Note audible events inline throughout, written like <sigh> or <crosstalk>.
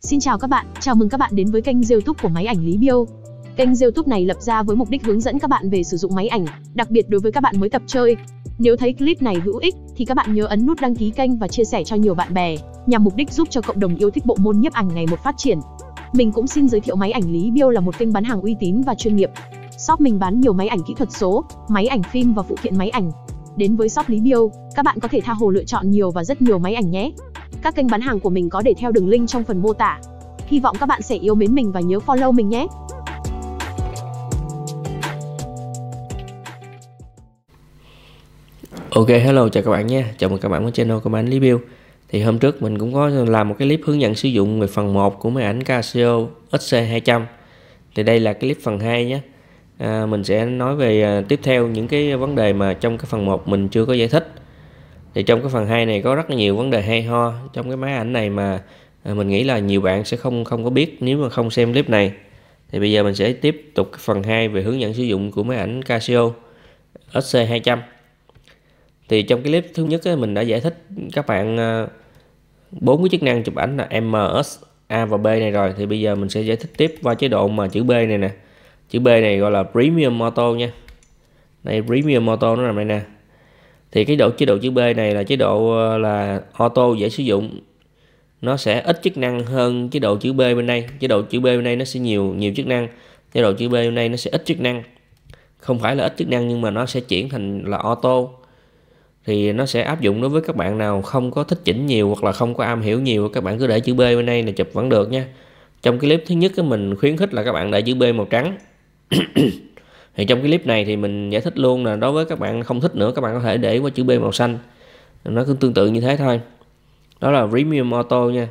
Xin chào các bạn, chào mừng các bạn đến với kênh YouTube của máy ảnh Lý Biêu. Kênh YouTube này lập ra với mục đích hướng dẫn các bạn về sử dụng máy ảnh, đặc biệt đối với các bạn mới tập chơi. Nếu thấy clip này hữu ích thì các bạn nhớ ấn nút đăng ký kênh và chia sẻ cho nhiều bạn bè, nhằm mục đích giúp cho cộng đồng yêu thích bộ môn nhiếp ảnh ngày một phát triển. Mình cũng xin giới thiệu máy ảnh Lý Biêu là một kênh bán hàng uy tín và chuyên nghiệp. Shop mình bán nhiều máy ảnh kỹ thuật số, máy ảnh phim và phụ kiện máy ảnh. Đến với shop Lý Biêu, các bạn có thể tha hồ lựa chọn nhiều và rất nhiều máy ảnh nhé. Các kênh bán hàng của mình có để theo đường link trong phần mô tả. Hy vọng các bạn sẽ yêu mến mình và nhớ follow mình nhé. Ok, hello chào các bạn nha. Chào mừng các bạn đến channel của Bán Review. Thì hôm trước mình cũng có làm một cái clip hướng dẫn sử dụng về phần 1 của máy ảnh Casio XC200. Thì đây là cái clip phần 2 nhé. À, mình sẽ nói về à, tiếp theo những cái vấn đề mà trong cái phần 1 mình chưa có giải thích thì trong cái phần 2 này có rất nhiều vấn đề hay ho trong cái máy ảnh này mà à, mình nghĩ là nhiều bạn sẽ không không có biết nếu mà không xem clip này thì bây giờ mình sẽ tiếp tục cái phần 2 về hướng dẫn sử dụng của máy ảnh Casio SC200 thì trong cái clip thứ nhất ấy, mình đã giải thích các bạn à, bốn cái chức năng chụp ảnh là M, S, A và B này rồi thì bây giờ mình sẽ giải thích tiếp qua chế độ mà chữ B này nè chữ B này gọi là Premium Auto nha đây Premium Auto nó nằm đây nè thì cái độ chế độ chữ B này là chế độ ờ, là auto dễ sử dụng nó sẽ ít chức năng hơn chế độ chữ B bên đây chế độ chữ B bên đây nó sẽ nhiều nhiều chức năng chế độ chữ B bên đây nó sẽ ít chức năng không phải là ít chức năng nhưng mà nó sẽ chuyển thành là auto thì nó sẽ áp dụng đối với các bạn nào không có thích chỉnh nhiều hoặc là không có am hiểu nhiều các bạn cứ để chữ B bên đây là chụp vẫn được nha trong cái clip thứ nhất mình khuyến khích là các bạn để chữ B màu trắng <coughs> thì trong cái clip này thì mình giải thích luôn là đối với các bạn không thích nữa các bạn có thể để qua chữ B màu xanh nó cứ tương tự như thế thôi đó là premium auto nha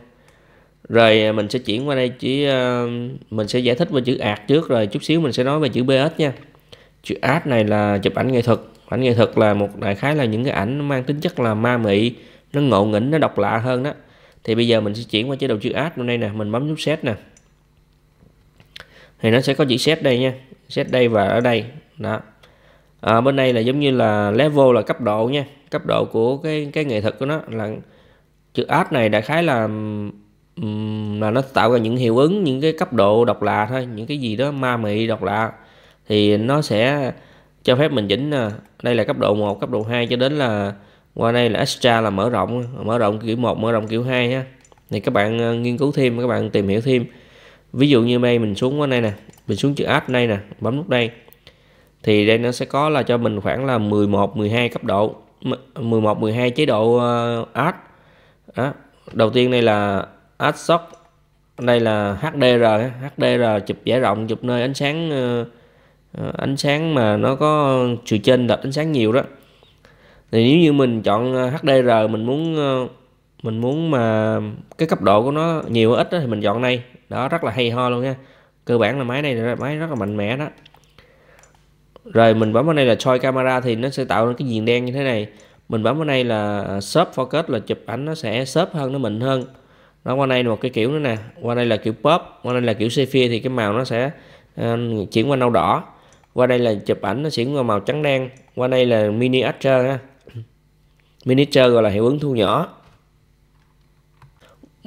rồi à, mình sẽ chuyển qua đây chỉ à, mình sẽ giải thích về chữ ạt trước rồi chút xíu mình sẽ nói về chữ bs nha chữ art này là chụp ảnh nghệ thuật ảnh nghệ thuật là một đại khái là những cái ảnh mang tính chất là ma mị nó ngộ nghĩnh nó độc lạ hơn đó thì bây giờ mình sẽ chuyển qua chế độ chữ art bên đây nè mình bấm nút set nè thì nó sẽ có chữ set đây nha set đây và ở đây đó à, bên này là giống như là level là cấp độ nha cấp độ của cái cái nghệ thuật của nó là chữ art này đại khái là là nó tạo ra những hiệu ứng những cái cấp độ độc lạ thôi những cái gì đó ma mị độc lạ thì nó sẽ cho phép mình chỉnh à, đây là cấp độ 1 cấp độ 2 cho đến là qua đây là extra là mở rộng mở rộng kiểu 1 mở rộng kiểu 2 ha thì các bạn à, nghiên cứu thêm các bạn tìm hiểu thêm ví dụ như đây mình xuống qua đây nè mình xuống chữ add đây nè bấm nút đây thì đây nó sẽ có là cho mình khoảng là 11 12 cấp độ 11 12 chế độ ờ, add đó. đầu tiên đây là add shot đây là HDR HDR chụp giải rộng chụp nơi ánh sáng ờ, ờ, ánh sáng mà nó có sự trên lệch ánh sáng nhiều đó thì nếu như mình chọn HDR mình muốn mình muốn mà cái cấp độ của nó nhiều ít đó, thì mình chọn đây đó rất là hay ho luôn nha cơ bản là máy này là máy rất là mạnh mẽ đó rồi mình bấm vào đây là soi camera thì nó sẽ tạo ra cái viền đen như thế này mình bấm vào đây là à, shop focus là chụp ảnh nó sẽ shop hơn nó mịn hơn nó qua đây là một cái kiểu nữa nè qua đây là kiểu pop qua đây là kiểu sepia thì cái màu nó sẽ uh, chuyển qua nâu đỏ qua đây là chụp ảnh nó chuyển qua màu trắng đen qua đây là mini etcher miniature gọi là hiệu ứng thu nhỏ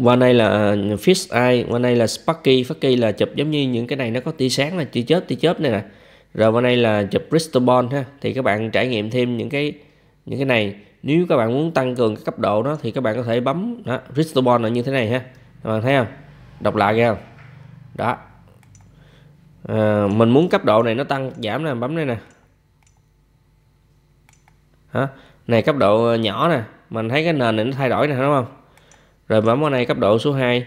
qua đây là ờ, fish eye qua đây là sparky sparky là chụp giống như những cái này nó có tia sáng là tia chớp tia chớp này nè rồi qua đây là chụp crystal ball ha thì các bạn trải nghiệm thêm những cái những cái này nếu các bạn muốn tăng cường cái cấp độ đó thì các bạn có thể bấm đó, crystal ball là như thế này ha các bạn thấy không đọc lại nghe không đó à, mình muốn cấp độ này nó tăng giảm nè, bấm đây nè hả này cấp độ ờ, nhỏ nè mình thấy cái nền này nó thay đổi nè đúng không rồi bấm vào này cấp độ số 2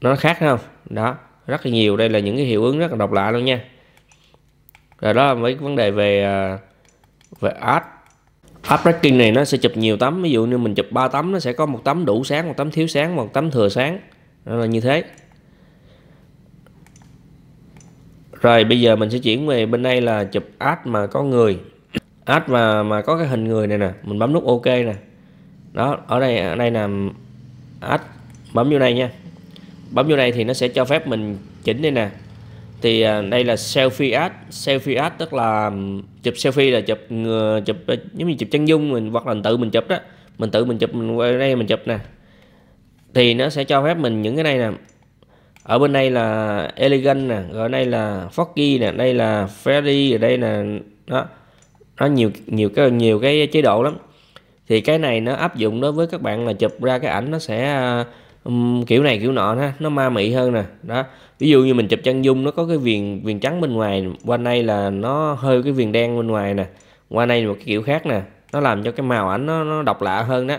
nó khác không đó rất là nhiều đây là những cái hiệu ứng rất là độc lạ luôn nha rồi đó là với vấn đề về à, về art art tracking này nó sẽ chụp nhiều tấm ví dụ như mình chụp 3 tấm nó sẽ có một tấm đủ sáng một tấm thiếu sáng một tấm thừa sáng nó là như thế rồi bây giờ mình sẽ chuyển về bên đây là chụp art mà có người art mà mà có cái hình người này nè mình bấm nút ok nè đó ở đây ở đây là add bấm vô đây nha bấm vô đây thì nó sẽ cho phép mình chỉnh đây nè thì à, đây là selfie ad selfie ad tức là chụp selfie là chụp chụp ờ, giống như chụp chân dung mình hoặc là mình tự mình chụp đó mình tự mình chụp mình quay đây mình chụp nè thì nó sẽ cho phép mình những cái này nè ở bên đây là elegant nè rồi đây là foggy nè đây là fairy ở đây là đó nó nhiều nhiều cái nhiều cái chế độ lắm thì cái này nó áp dụng đối với các bạn mà chụp ra cái ảnh nó sẽ um, kiểu này kiểu nọ ha nó ma mị hơn nè đó ví dụ như mình chụp chân dung nó có cái viền viền trắng bên ngoài qua đây là nó hơi cái viền đen bên ngoài nè qua đây một cái kiểu khác nè nó làm cho cái màu ảnh nó, nó độc lạ hơn đó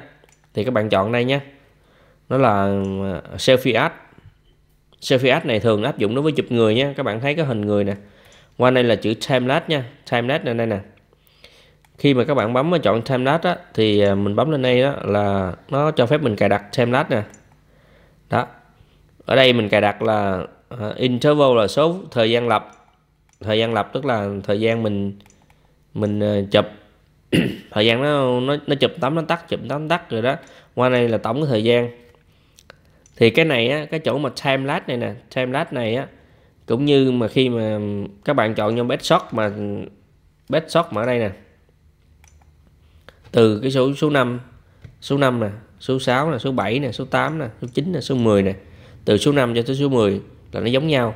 thì các bạn chọn đây nhé nó là ờ, selfie ad selfie ad này thường áp dụng đối với chụp người nha các bạn thấy cái hình người nè qua đây là chữ timelapse nha timelapse này đây nè khi mà các bạn bấm vào chọn time lapse á thì à, mình bấm lên đây đó là nó cho phép mình cài đặt time lapse nè đó ở đây mình cài đặt là uh, interval là số thời gian lập thời gian lập tức là thời gian mình mình uh, chụp <coughs> thời gian nó nó nó chụp tấm nó tắt chụp tấm tắt rồi đó qua đây là tổng cái thời gian thì cái này á cái chỗ mà time lapse này nè time lapse này á cũng như mà khi mà các bạn chọn trong best shot mà best shot mà ở đây nè từ cái số số 5 số 5 nè số 6 nè số 7 nè số 8 nè số 9 nè số 10 nè từ số 5 cho tới số 10 là nó giống nhau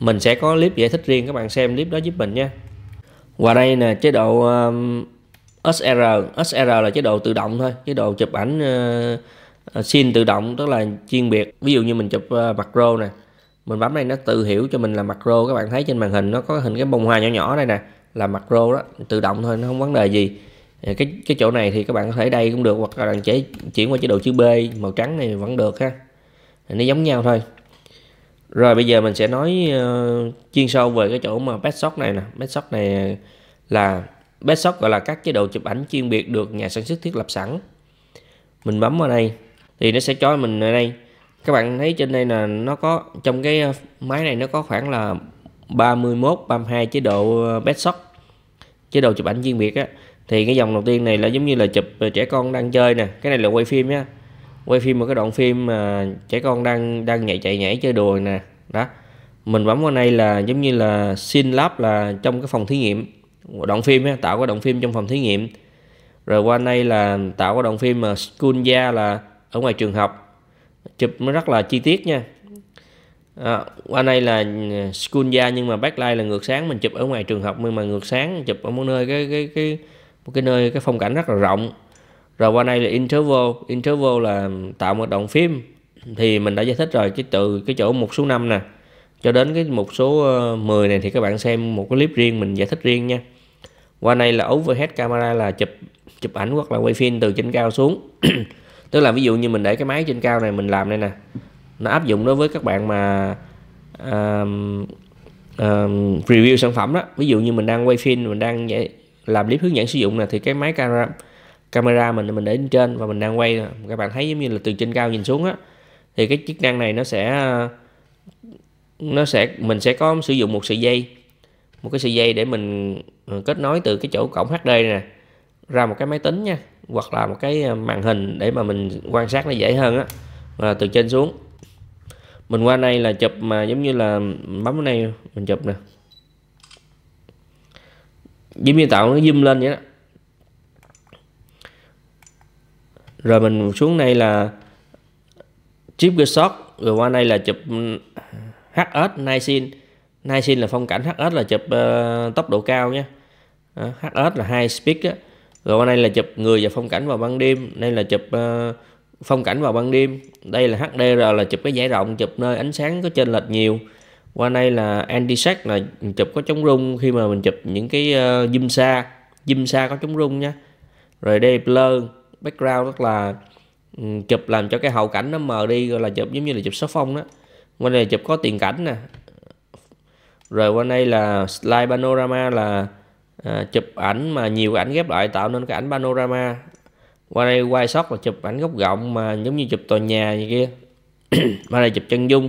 mình sẽ có clip giải thích riêng các bạn xem clip đó giúp mình nha và đây nè chế độ um, SR SR là chế độ tự động thôi chế độ chụp ảnh uh, ờ, xin ờ, tự động tức là chuyên biệt ví dụ như mình chụp uh, macro nè mình bấm đây nó tự hiểu cho mình là macro các bạn thấy trên màn hình nó có hình cái bông hoa nhỏ nhỏ đây nè là macro đó tự động thôi nó không vấn đề gì cái cái chỗ này thì các bạn có thể đây cũng được hoặc là chế chuyển qua chế độ chữ B màu trắng này vẫn được ha nó giống nhau thôi rồi bây giờ mình sẽ nói uh, chuyên sâu về cái chỗ mà best này nè best này là best gọi là các chế độ chụp ảnh chuyên biệt được nhà sản xuất thiết lập sẵn mình bấm vào đây thì nó sẽ cho mình ở đây các bạn thấy trên đây là nó có trong cái ờ, máy này nó có khoảng là 31 32 chế độ best ờ, chế độ chụp ảnh chuyên biệt á thì cái dòng đầu tiên này là giống như là chụp ờ, trẻ con đang chơi nè cái này là quay phim nhá quay phim một cái đoạn phim mà trẻ con đang đang nhảy chạy nhảy chơi đùa nè đó mình bấm qua đây là giống như là xin lắp là trong cái phòng thí nghiệm đoạn phim nhá, tạo cái đoạn phim trong phòng thí nghiệm rồi qua đây là tạo cái đoạn phim mà school Skunja là ở ngoài trường học chụp nó rất là chi tiết nha à, qua đây là school ờ, Skunja nhưng mà backlight là ngược sáng mình chụp ở ngoài trường học nhưng mà ngược sáng chụp ở một nơi cái cái cái một cái nơi cái phong cảnh rất là rộng rồi qua đây là interval interval là tạo một đoạn phim thì mình đã giải thích rồi cái từ cái chỗ một số năm nè cho đến cái một số 10 ờ, này thì các bạn xem một cái clip riêng mình giải thích riêng nha qua đây là overhead camera là chụp chụp ảnh hoặc là quay phim từ trên cao xuống <clears throat> tức là ví dụ như mình để cái máy trên cao này mình làm đây nè nó áp dụng đối với các bạn mà um, um, review sản phẩm đó ví dụ như mình đang quay phim mình đang vậy làm clip hướng dẫn sử dụng nè thì cái máy camera camera mình mình để lên trên và mình đang quay nè. các bạn thấy giống như là từ trên cao nhìn xuống á thì cái chức năng này nó sẽ nó sẽ mình sẽ có sử dụng một sợi dây một cái sợi dây để mình ừ, kết nối từ cái chỗ cổng HD nè ra một cái máy tính nha hoặc là một cái ờ, màn hình để mà mình quan sát nó dễ hơn á à, từ trên xuống mình qua đây là chụp mà giống như là bấm này mình chụp nè zoom nhân tạo nó zoom lên vậy đó rồi mình xuống đây là chip cái shot rồi qua đây là chụp ừ, HS Nisin Nisin là phong cảnh HS là chụp uh, tốc độ cao nhé ờ, HS là high speed á rồi qua đây là chụp người và phong cảnh vào ban đêm đây là chụp uh, phong cảnh vào ban đêm đây là HDR là chụp cái giải rộng chụp nơi ánh sáng có chênh lệch nhiều qua đây là anti sag là chụp có chống rung khi mà mình chụp những cái uh, zoom xa zoom xa có chống rung nha rồi đây blur background rất là um, chụp làm cho cái hậu cảnh nó mờ đi gọi là chụp giống như là chụp số phong đó qua đây là chụp có tiền cảnh nè rồi qua đây là slide panorama là à, chụp ảnh mà nhiều ảnh ghép lại tạo nên cái ảnh panorama qua đây wide shot là chụp ảnh góc rộng mà giống như chụp tòa nhà như kia <clears throat> qua đây chụp chân dung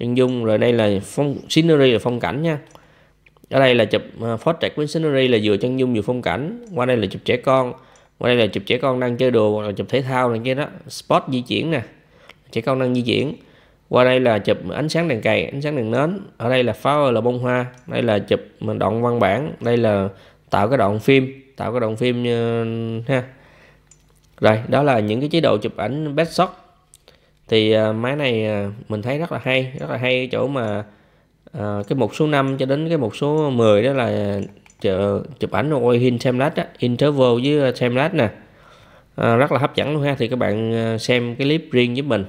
chân dung rồi đây là phong scenery là phong cảnh nha ở đây là chụp uh, portrait với scenery là vừa chân dung vừa phong cảnh qua đây là chụp trẻ con qua đây là chụp trẻ con đang chơi đồ hoặc là chụp thể thao này kia đó spot di chuyển nè trẻ con đang di chuyển qua đây là chụp ánh sáng đèn cày ánh sáng đèn nến ở đây là pháo là bông hoa đây là chụp à, đoạn văn bản đây là tạo cái đoạn phim tạo cái đoạn phim uh, ha rồi đó là những cái chế độ chụp ảnh best shot thì à, máy này à, mình thấy rất là hay rất là hay chỗ mà à, cái mục số 5 cho đến cái mục số 10 đó là chợ, chụp ảnh ôi in template đó, interval với à, template nè à, rất là hấp dẫn luôn ha thì các bạn xem cái clip riêng với mình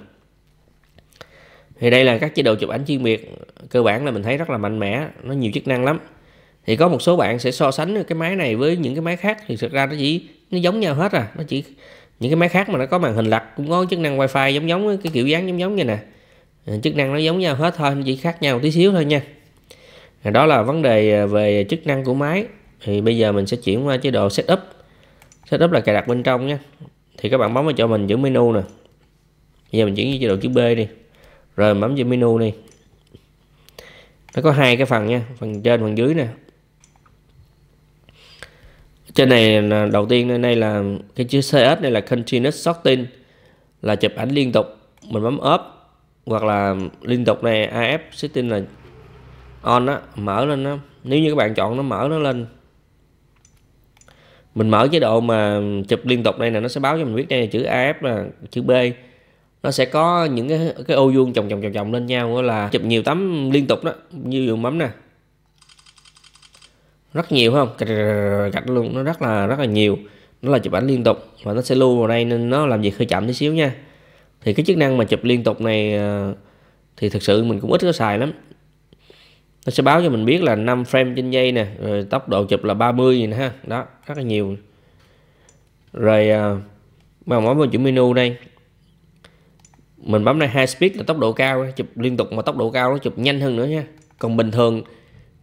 thì đây là các chế độ chụp ảnh chuyên biệt cơ bản là mình thấy rất là mạnh mẽ nó nhiều chức năng lắm thì có một số bạn sẽ so sánh cái máy này với những cái máy khác thì thực ra nó chỉ nó giống nhau hết à nó chỉ những cái máy khác mà nó có màn hình lật cũng có chức năng wifi giống giống cái kiểu dáng giống giống như nè ờ, chức năng nó giống nhau hết thôi chỉ khác nhau tí xíu thôi nha đó là vấn đề ờ, về chức năng của máy thì bây giờ mình sẽ chuyển qua chế độ setup setup là cài đặt bên trong nha thì các bạn bấm vào cho mình giữ menu nè bây giờ mình chuyển chế độ chữ B đi rồi mình bấm chữ menu đi nó có hai cái phần nha phần trên phần dưới nè trên này là đầu tiên đây này là cái chữ CS này là continuous shooting là chụp ảnh liên tục mình bấm up hoặc là liên tục này AF setting là on á mở lên á nếu như các bạn chọn nó mở nó lên mình mở chế độ mà chụp liên tục đây là nó sẽ báo cho mình biết đây là chữ AF là chữ B nó sẽ có những cái cái ô vuông chồng chồng chồng chồng lên nhau là chụp nhiều tấm liên tục đó như dùng bấm nè rất nhiều không gạch luôn nó rất là rất là nhiều nó là chụp ảnh liên tục và nó sẽ lưu vào đây nên nó làm việc hơi chậm tí xíu nha thì cái chức năng mà chụp liên tục này ờ, thì thực sự mình cũng ít có xài lắm nó sẽ báo cho mình biết là 5 frame trên giây nè rồi tốc độ chụp là 30 gì nữa ha đó rất là nhiều rồi ờ, mà mỗi vào chữ menu đây mình bấm đây high speed là tốc độ cao chụp liên tục mà tốc độ cao nó chụp nhanh hơn nữa nha còn bình thường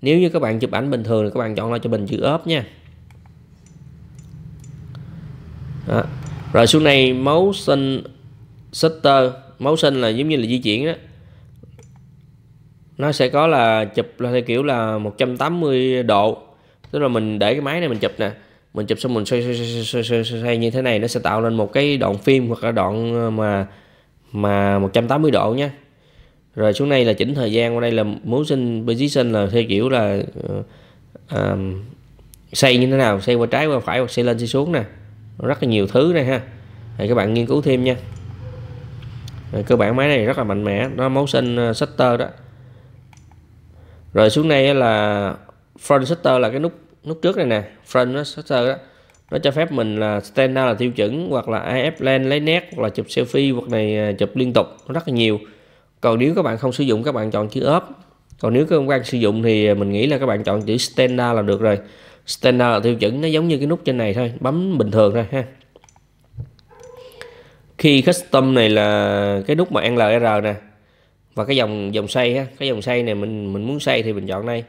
nếu như các bạn chụp ảnh bình thường thì các bạn chọn là cho mình chữ ốp nha đó. rồi xuống này motion shutter motion là giống như là di chuyển đó nó sẽ có là chụp là theo kiểu là 180 độ tức là mình để cái máy này mình chụp nè mình chụp xong mình xoay xoay xoay, xoay, xoay, xoay, xoay như thế này nó sẽ tạo lên một cái đoạn phim hoặc là đoạn ờ, mà mà 180 độ nha rồi xuống đây là chỉnh thời gian qua đây là muốn sinh position là theo kiểu là uh, xây như thế nào xây qua trái qua phải hoặc xây lên xây xuống nè rất là nhiều thứ này ha thì các bạn nghiên cứu thêm nha rồi, cơ bản máy này rất là mạnh mẽ nó máu sinh ờ, shutter đó rồi xuống đây là front shutter là cái nút nút trước này nè front shutter đó nó cho phép mình là standard là tiêu chuẩn hoặc là AF lens lấy nét hoặc là chụp selfie hoặc này chụp liên tục rất là nhiều còn nếu các bạn không sử dụng các bạn chọn chữ ốp còn nếu các bạn sử dụng thì mình nghĩ là các bạn chọn chữ standard là được rồi standard là tiêu chuẩn nó giống như cái nút trên này thôi bấm bình thường thôi ha khi custom này là cái nút mà LR nè và cái dòng dòng xây ha cái dòng xây này mình mình muốn xây thì mình chọn đây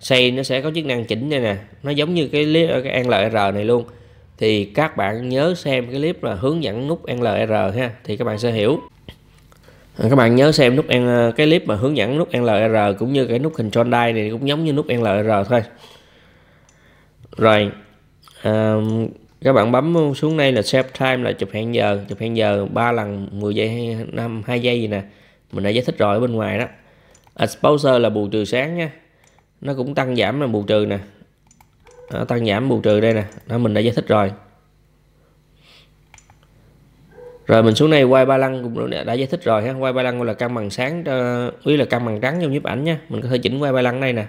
xây nó sẽ có chức năng chỉnh này nè nó giống như cái clip cái LR này luôn thì các bạn nhớ xem cái clip là hướng dẫn nút LR ha thì các bạn sẽ hiểu À, các bạn nhớ xem nút N, à, cái clip mà hướng dẫn nút LR cũng như cái nút hình tròn Dial này cũng giống như nút LR thôi rồi à, các bạn bấm xuống đây là save time là chụp hẹn giờ chụp hẹn giờ 3 lần 10 giây hay 5 2 giây gì nè mình đã giải thích rồi ở bên ngoài đó exposure là bù trừ sáng nha nó cũng tăng giảm là bù trừ nè đó, tăng giảm bù trừ đây nè đó mình đã giải thích rồi rồi mình xuống này quay ba lăng cũng đã, giải thích rồi ha quay ba lăng gọi là cân bằng sáng ờ, ý là cân bằng trắng trong nhiếp ảnh nha mình có thể chỉnh quay ba lăng này nè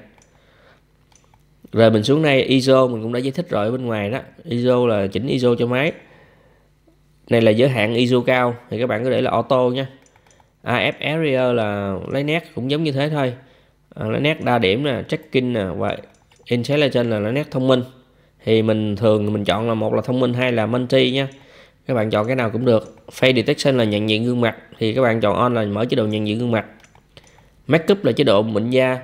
rồi mình xuống này ISO mình cũng đã giải thích rồi ở bên ngoài đó ISO là chỉnh ISO cho máy này là giới hạn ISO cao thì các bạn có để là auto nha AF area là lấy nét cũng giống như thế thôi à, lấy nét đa điểm nè tracking nè và intelligence là lấy nét thông minh thì mình thường mình chọn là một là thông minh hai là multi nha các bạn chọn cái nào cũng được face detection là nhận diện gương mặt thì các bạn chọn on là mở chế độ nhận diện gương mặt makeup là chế độ mịn da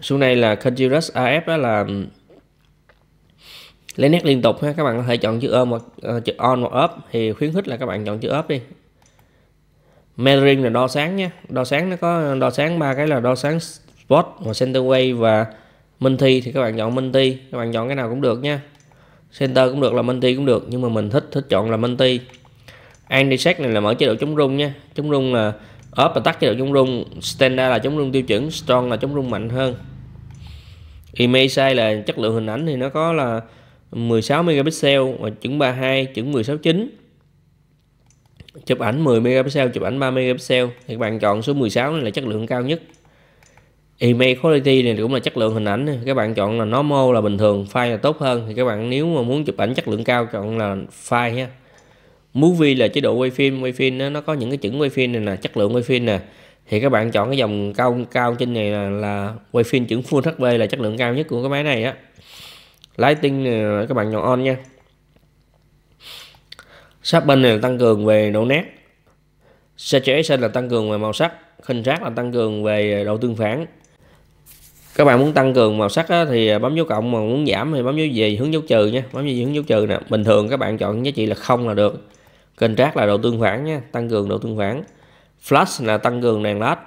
xuống này là continuous AF đó là lấy nét liên tục ha các bạn có thể chọn chữ on hoặc uh, chữ on hoặc off thì khuyến khích là các bạn chọn chữ off đi measuring là đo sáng nhé đo sáng nó có đo sáng ba cái là đo sáng spot và center wave và minh thi thì các bạn chọn minh thi các bạn chọn cái nào cũng được nha center cũng được là anti cũng được nhưng mà mình thích thích chọn là anti anti set này là mở chế độ chống rung nha chống rung là ốp và tắt chế độ chống rung standard là chống rung tiêu chuẩn strong là chống rung mạnh hơn image size là chất lượng hình ảnh thì nó có là 16 megapixel và chuẩn 32 chuẩn 169 chụp ảnh 10 megapixel chụp ảnh 3 megapixel thì bạn chọn số 16 này là chất lượng cao nhất Image quality này cũng là chất lượng hình ảnh các bạn chọn là normal là bình thường file là tốt hơn thì các bạn nếu mà muốn chụp ảnh chất lượng cao chọn là file ha movie là chế độ quay phim quay phim nó có những cái chuẩn quay phim này là chất lượng quay phim nè thì các bạn chọn cái dòng cao cao trên này là, là quay phim chuẩn Full HD là chất lượng cao nhất của cái máy này á lighting này, các bạn chọn on nha sharpen này là tăng cường về độ nét saturation là tăng cường về màu sắc contrast là tăng cường về độ tương phản các bạn muốn tăng cường màu sắc á, thì à, bấm dấu cộng mà muốn giảm thì bấm dấu về hướng dấu trừ nha bấm về hướng dấu trừ nè bình thường các bạn chọn giá trị là không là được kênh trát là độ tương phản nha tăng cường độ tương phản flash là tăng cường đèn led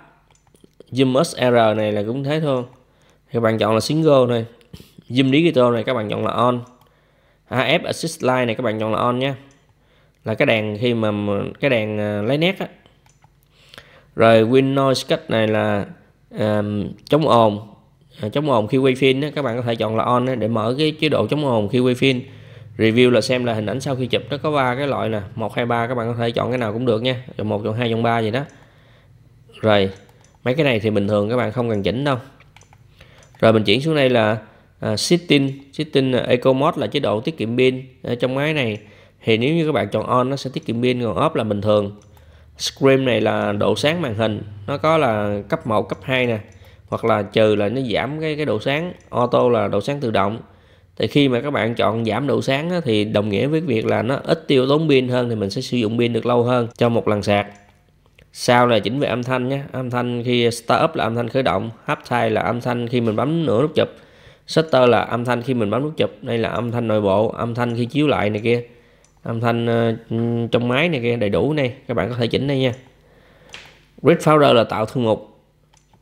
zoom SR này là cũng thế thôi các bạn chọn là single này zoom digital này các bạn chọn là on AF assist line này các bạn chọn là on nha là cái đèn khi mà cái đèn à, lấy nét á rồi win noise cách này là um, chống ồn à, chống ồn khi quay phim đó, các bạn có thể chọn là on để mở cái chế độ chống ồn khi quay phim review là xem là hình ảnh sau khi chụp nó có ba cái loại nè một hai ba các bạn có thể chọn cái nào cũng được nha chọn một chọn hai chọn ba gì đó rồi mấy cái này thì bình thường các bạn không cần chỉnh đâu rồi mình chuyển xuống đây là à, setting sitting à, eco mode là chế độ tiết kiệm pin à, trong máy này thì nếu như các bạn chọn on nó sẽ tiết kiệm pin còn off là bình thường screen này là độ sáng màn hình nó có là cấp 1 cấp 2 nè hoặc là trừ là nó giảm cái cái độ sáng auto là độ sáng tự động thì khi mà các bạn chọn giảm độ sáng á, thì đồng nghĩa với việc là nó ít tiêu tốn pin hơn thì mình sẽ sử dụng pin được lâu hơn cho một lần sạc sau là chỉnh về âm thanh nhé âm thanh khi start up là âm thanh khởi động haptime là âm thanh khi mình bấm nửa nút chụp shutter là âm thanh khi mình bấm nút chụp đây là âm thanh nội bộ âm thanh khi chiếu lại này kia âm thanh ờ, trong máy này kia đầy đủ này các bạn có thể chỉnh đây nha grid folder là tạo thư mục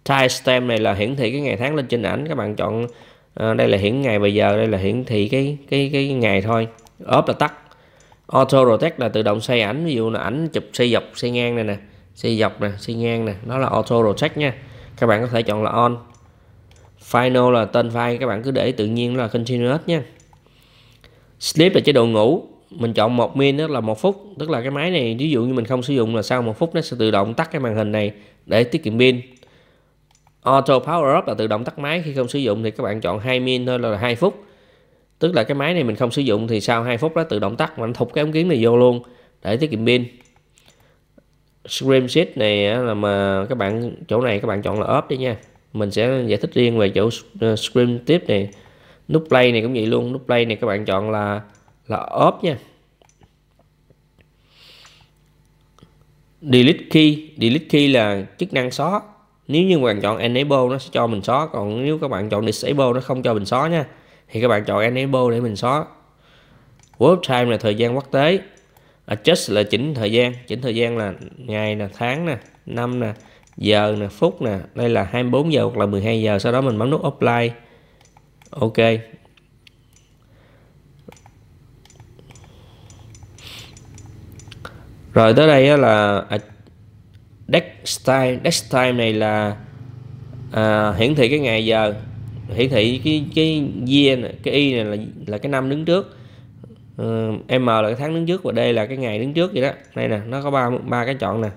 timestamp này là hiển thị cái ngày tháng lên trên ảnh các bạn chọn à, đây là hiển ngày bây giờ đây là hiển thị cái cái cái ngày thôi Off là tắt auto rotate là tự động xoay ảnh ví dụ là ảnh chụp xoay dọc xoay ngang này nè xoay dọc nè xoay ngang nè đó là auto rotate nha các bạn có thể chọn là on final là tên file các bạn cứ để tự nhiên là continuous nha sleep là chế độ ngủ mình chọn một min đó là một phút tức là cái máy này ví dụ như mình không sử dụng là sau một phút nó sẽ tự động tắt cái màn hình này để tiết kiệm pin auto power up là tự động tắt máy khi không sử dụng thì các bạn chọn 2 min thôi là 2 phút tức là cái máy này mình không sử dụng thì sau 2 phút nó tự động tắt mà thục cái ống kiến này vô luôn để tiết kiệm pin screen Sheet này là mà các bạn chỗ này các bạn chọn là off đi nha mình sẽ giải thích riêng về chỗ ờ, screen tiếp này nút play này cũng vậy luôn nút play này các bạn chọn là là off nha delete key delete key là chức năng xóa nếu như bạn chọn enable nó sẽ cho mình xóa còn nếu các bạn chọn disable nó không cho mình xóa nha thì các bạn chọn enable để mình xóa work time là thời gian quốc tế adjust là chỉnh thời gian chỉnh thời gian là ngày là tháng nè năm nè giờ nè phút nè đây là 24 giờ hoặc là 12 giờ sau đó mình bấm nút apply ok rồi tới đây là Desk Desk Dextime này là à, hiển thị cái ngày giờ hiển thị cái cái year này, cái y này là là cái năm đứng trước uh, m là cái tháng đứng trước và đây là cái ngày đứng trước vậy đó đây nè nó có ba ba cái chọn nè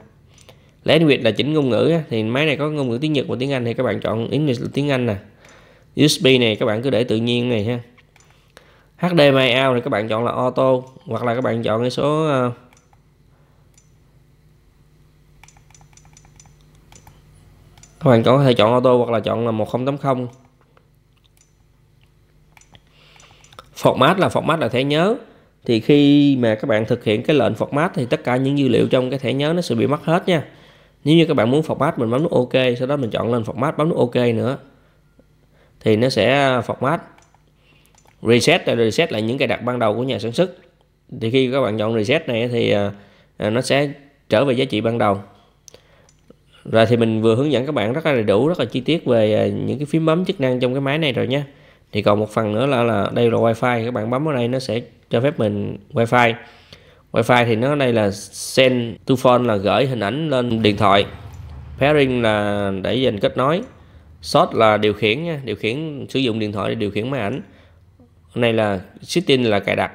lẽ English là chỉnh ngôn ngữ thì máy này có ngôn ngữ tiếng Nhật và tiếng Anh thì các bạn chọn English là tiếng Anh nè USB này các bạn cứ để tự nhiên này ha HDMI out này các bạn chọn là auto hoặc là các bạn chọn cái số uh, các bạn có thể chọn auto hoặc là chọn là 1080 format là format là thẻ nhớ thì khi mà các bạn thực hiện cái lệnh format thì tất cả những dữ liệu trong cái thẻ nhớ nó sẽ bị mất hết nha nếu như các bạn muốn format mình bấm nút ok sau đó mình chọn lên format bấm nút ok nữa thì nó sẽ format reset là reset lại những cài đặt ban đầu của nhà sản xuất thì khi các bạn chọn reset này thì à, à, nó sẽ trở về giá trị ban đầu rồi thì mình vừa hướng dẫn các bạn rất là đầy đủ rất là chi tiết về à, những cái phím bấm chức năng trong cái máy này rồi nhé thì còn một phần nữa là là đây là wifi các bạn bấm ở đây nó sẽ cho phép mình wifi wifi thì nó đây là send to phone là gửi hình ảnh lên điện thoại pairing là để dành kết nối short là điều khiển nha điều khiển sử dụng điện thoại để điều khiển máy ảnh này là setting là cài đặt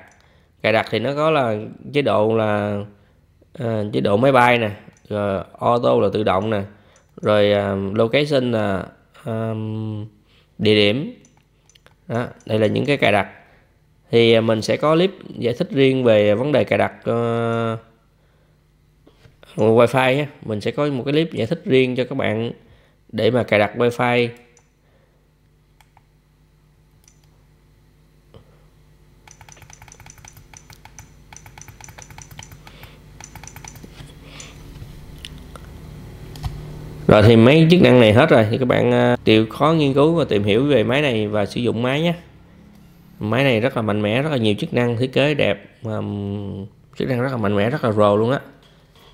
cài đặt thì nó có là chế độ là à, chế độ máy bay nè rồi auto là tự động nè rồi um, location là um, địa điểm đó, đây là những cái cài đặt thì à, mình sẽ có clip giải thích riêng về vấn đề cài đặt uh, wifi nhé. mình sẽ có một cái clip giải thích riêng cho các bạn để mà cài đặt wifi rồi thì mấy chức năng này hết rồi thì các bạn chịu à, khó nghiên cứu và tìm hiểu về máy này và sử dụng máy nhé máy này rất là mạnh mẽ rất là nhiều chức năng thiết kế đẹp um, chức năng rất là mạnh mẽ rất là rồ luôn á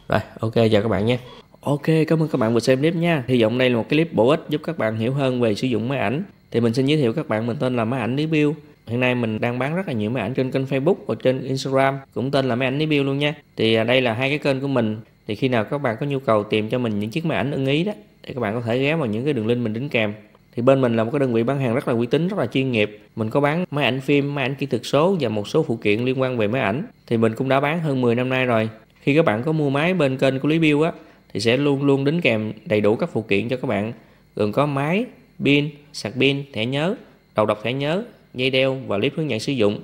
rồi ok chào các bạn nha ok cảm ơn các bạn vừa xem clip nha hy vọng đây là một cái clip bổ ích giúp các bạn hiểu hơn về sử dụng máy ảnh thì mình xin giới thiệu các bạn mình tên là máy ảnh review hiện nay mình đang bán rất là nhiều máy ảnh trên kênh facebook và trên instagram cũng tên là máy ảnh review luôn nha thì à, đây là hai cái kênh của mình thì khi nào các bạn có nhu cầu tìm cho mình những chiếc máy ảnh ưng ý đó thì các bạn có thể ghé vào những cái đường link mình đính kèm thì bên mình là một cái đơn vị bán hàng rất là uy tín rất là chuyên nghiệp mình có bán máy ảnh phim máy ảnh kỹ thuật số và một số phụ kiện liên quan về máy ảnh thì mình cũng đã bán hơn 10 năm nay rồi khi các bạn có mua máy bên kênh của Lý Biêu á thì sẽ luôn luôn đính kèm đầy đủ các phụ kiện cho các bạn gồm có máy pin sạc pin thẻ nhớ đầu đọc thẻ nhớ dây đeo và clip hướng dẫn sử dụng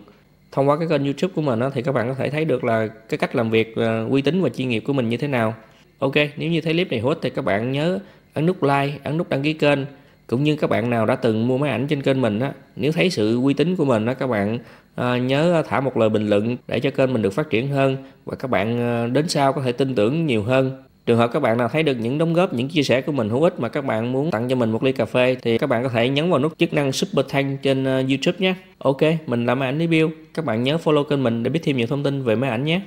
thông qua cái kênh youtube của mình đó, thì các bạn có thể thấy được là cái cách làm việc uh, uy tín và chuyên nghiệp của mình như thế nào ok nếu như thấy clip này hữu ích thì các bạn nhớ ấn nút like ấn nút đăng ký kênh cũng như các bạn nào đã từng mua máy ảnh trên kênh mình á nếu thấy sự uy tín của mình á các bạn à, nhớ thả một lời bình luận để cho kênh mình được phát triển hơn và các bạn à, đến sau có thể tin tưởng nhiều hơn Trường hợp các bạn nào thấy được những đóng góp, những chia sẻ của mình hữu ích mà các bạn muốn tặng cho mình một ly cà phê thì các bạn có thể nhấn vào nút chức năng Super Thank trên ờ, YouTube nhé. Ok, mình là Máy Ảnh Review. Các bạn nhớ follow kênh mình để biết thêm nhiều thông tin về máy ảnh nhé.